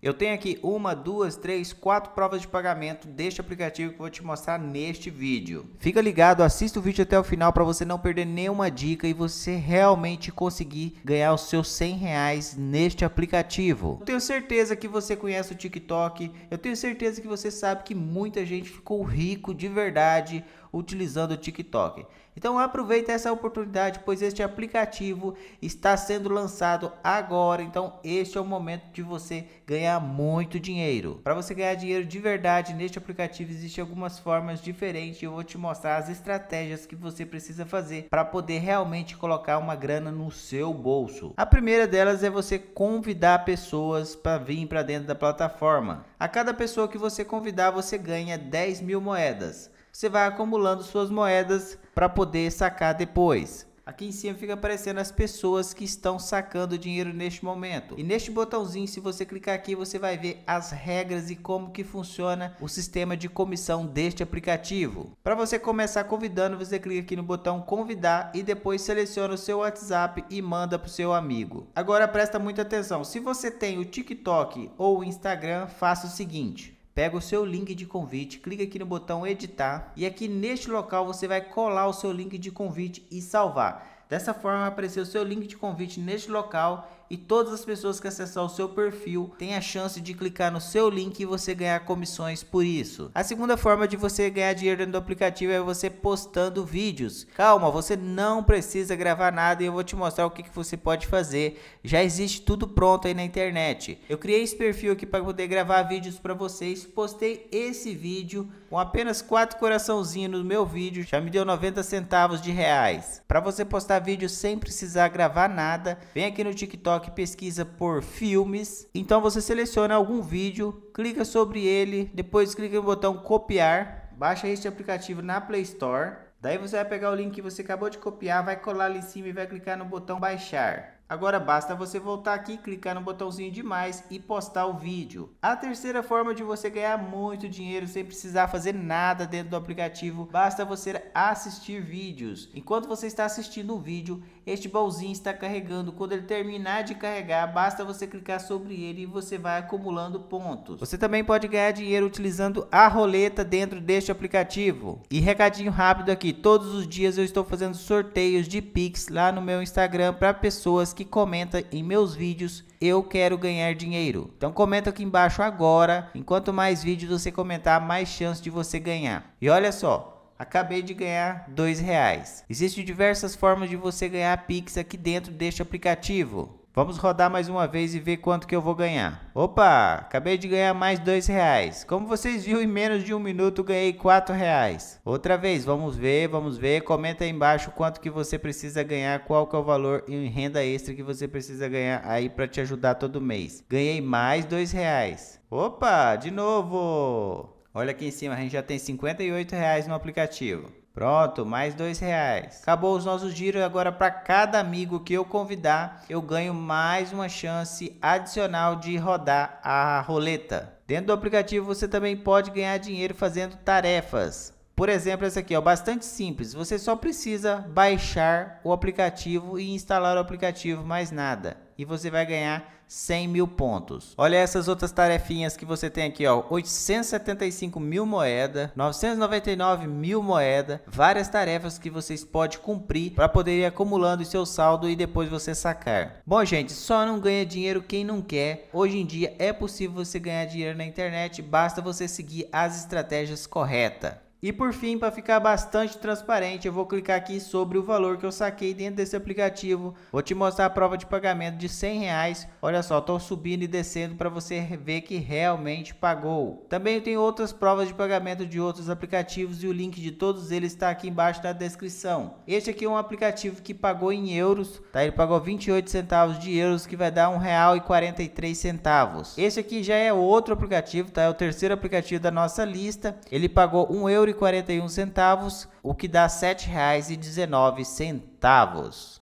Eu tenho aqui uma, duas, três, quatro provas de pagamento deste aplicativo que eu vou te mostrar neste vídeo. Fica ligado, assista o vídeo até o final para você não perder nenhuma dica e você realmente conseguir ganhar os seus 100 reais neste aplicativo. Eu tenho certeza que você conhece o TikTok, eu tenho certeza que você sabe que muita gente ficou rico de verdade utilizando o TikTok. Então aproveita essa oportunidade, pois este aplicativo está sendo lançado agora. Então este é o momento de você ganhar muito dinheiro. Para você ganhar dinheiro de verdade neste aplicativo existem algumas formas diferentes. Eu vou te mostrar as estratégias que você precisa fazer para poder realmente colocar uma grana no seu bolso. A primeira delas é você convidar pessoas para vir para dentro da plataforma. A cada pessoa que você convidar, você ganha 10 mil moedas você vai acumulando suas moedas para poder sacar depois. Aqui em cima fica aparecendo as pessoas que estão sacando dinheiro neste momento. E neste botãozinho, se você clicar aqui, você vai ver as regras e como que funciona o sistema de comissão deste aplicativo. Para você começar convidando, você clica aqui no botão convidar e depois seleciona o seu WhatsApp e manda para o seu amigo. Agora presta muita atenção, se você tem o TikTok ou o Instagram, faça o seguinte pega o seu link de convite, clica aqui no botão editar e aqui neste local você vai colar o seu link de convite e salvar. Dessa forma vai aparecer o seu link de convite neste local e todas as pessoas que acessar o seu perfil têm a chance de clicar no seu link e você ganhar comissões por isso. A segunda forma de você ganhar dinheiro dentro do aplicativo é você postando vídeos. Calma, você não precisa gravar nada e eu vou te mostrar o que, que você pode fazer. Já existe tudo pronto aí na internet. Eu criei esse perfil aqui para poder gravar vídeos para vocês. Postei esse vídeo com apenas quatro coraçãozinhos no meu vídeo, já me deu 90 centavos de reais. Para você postar vídeo sem precisar gravar nada, vem aqui no TikTok pesquisa por filmes. Então você seleciona algum vídeo, clica sobre ele, depois clica no botão copiar. Baixa este aplicativo na Play Store. Daí você vai pegar o link que você acabou de copiar, vai colar ali em cima e vai clicar no botão baixar. Agora basta você voltar aqui, clicar no botãozinho de mais e postar o vídeo. A terceira forma de você ganhar muito dinheiro sem precisar fazer nada dentro do aplicativo, basta você assistir vídeos. Enquanto você está assistindo o vídeo, este balzinho está carregando. Quando ele terminar de carregar, basta você clicar sobre ele e você vai acumulando pontos. Você também pode ganhar dinheiro utilizando a roleta dentro deste aplicativo. E recadinho rápido aqui, todos os dias eu estou fazendo sorteios de Pix lá no meu Instagram para pessoas que comenta em meus vídeos eu quero ganhar dinheiro. Então comenta aqui embaixo agora, enquanto mais vídeos você comentar, mais chance de você ganhar. E olha só, acabei de ganhar dois reais. Existem diversas formas de você ganhar Pix aqui dentro deste aplicativo. Vamos rodar mais uma vez e ver quanto que eu vou ganhar. Opa, acabei de ganhar mais dois reais. Como vocês viram, em menos de um minuto ganhei quatro reais. Outra vez, vamos ver, vamos ver. Comenta aí embaixo quanto que você precisa ganhar, qual que é o valor em renda extra que você precisa ganhar aí para te ajudar todo mês. Ganhei mais dois reais. Opa, de novo. Olha aqui em cima, a gente já tem 58 reais no aplicativo. Pronto, mais dois reais. Acabou os nossos giros. Agora, para cada amigo que eu convidar, eu ganho mais uma chance adicional de rodar a roleta. Dentro do aplicativo, você também pode ganhar dinheiro fazendo tarefas. Por exemplo, essa aqui é bastante simples. Você só precisa baixar o aplicativo e instalar o aplicativo, mais nada e você vai ganhar 100 mil pontos. Olha essas outras tarefinhas que você tem aqui, ó. 875 mil moeda, 999 mil moeda, várias tarefas que vocês podem cumprir para poder ir acumulando o seu saldo e depois você sacar. Bom, gente, só não ganha dinheiro quem não quer. Hoje em dia é possível você ganhar dinheiro na internet, basta você seguir as estratégias corretas. E por fim, para ficar bastante transparente, eu vou clicar aqui sobre o valor que eu saquei dentro desse aplicativo. Vou te mostrar a prova de pagamento de 100 reais. Olha só, estou subindo e descendo para você ver que realmente pagou. Também tem outras provas de pagamento de outros aplicativos e o link de todos eles está aqui embaixo na descrição. Este aqui é um aplicativo que pagou em euros, tá? Ele pagou 28 centavos de euros, que vai dar real e centavos. Esse aqui já é outro aplicativo, tá? É o terceiro aplicativo da nossa lista. Ele pagou 1 euro 1,41, o que dá R$ 7,19.